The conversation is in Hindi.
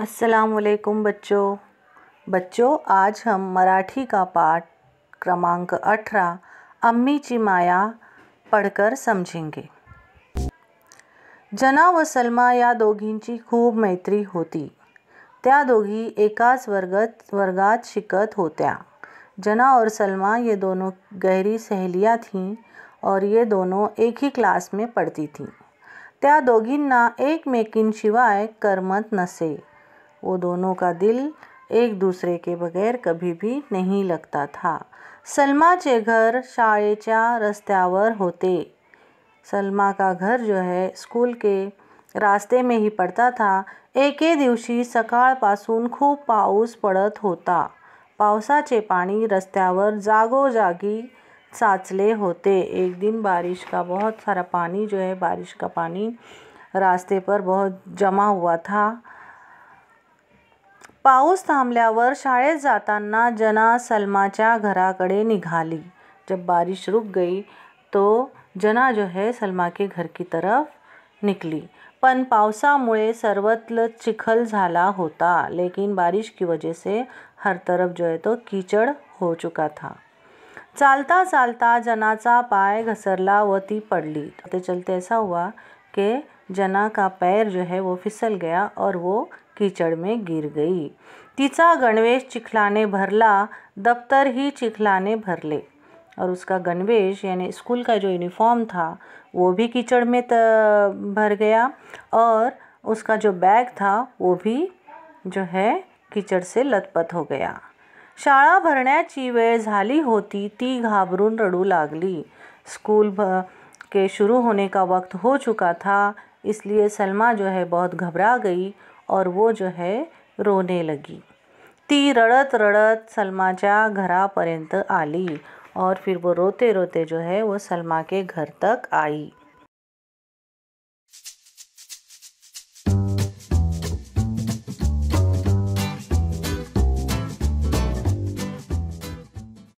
अस्सलाम बच्चों बच्चों आज हम मराठी का पाठ क्रमांक अठारह अम्मी ची माया पढ़कर समझेंगे जना व सलमा या दोघींची खूब मैत्री होती त्या दोघी एकाच वर्गत वर्गात शिकत होत्या जना और सलमा ये दोनों गहरी सहेलियाँ थीं और ये दोनों एक ही क्लास में पढ़ती थीं त्या दोघींना एकमेकींशिवाय करमत नसे वो दोनों का दिल एक दूसरे के बगैर कभी भी नहीं लगता था सलमा चे घर शाचा रस्त्यावर होते सलमा का घर जो है स्कूल के रास्ते में ही पडता था एके दिवसी सकापासन खूब पाउस पडत होता पावसाचे पानी रस्त्यावर जागोजागी साचले होते एक दिन बारिश का बहुत सारा पानी जो है बारिश का पानी रास्ते पर बहुत जमा हुआ था पाऊस थांबल्यावर शाळेत जाताना जना सलमाच्या घराकडे निघाली जब बारिश रुक गई तो जना जो है सलमा के घर की तरफ निकली पण पावसामुळे सर्वत्र चिखल झाला होता लेकिन बारिश की वजह से हर तरफ जो है तो कीचड़ हो चुका था चालता चालता जनाचा पाय घसरला व ती पडली ते चलते ऐसा हुआ की जना का पैर जो है वो फिसल गया और वो कीचड़ में गिर गई तिचा गणवेश चिखलाने भरला दफ्तर ही चिखलाने भरले और उसका गणवेश यानी स्कूल का जो यूनिफॉर्म था वो भी कीचड़ में भर गया और उसका जो बैग था वो भी जो है कीचड़ से लतपत हो गया शाला भरने की वे झाली होती ती घाबरून रडू लागली स्कूल के शुरू होने का वक्त हो चुका था इसलिए सलमा जो है बहुत घबरा गई और वो जो है रोने लगी ती रडत रडत सलमाच्या घरापर्यंत आली और फिर वो रोते रोते जो है वो सलमा के घर तक आई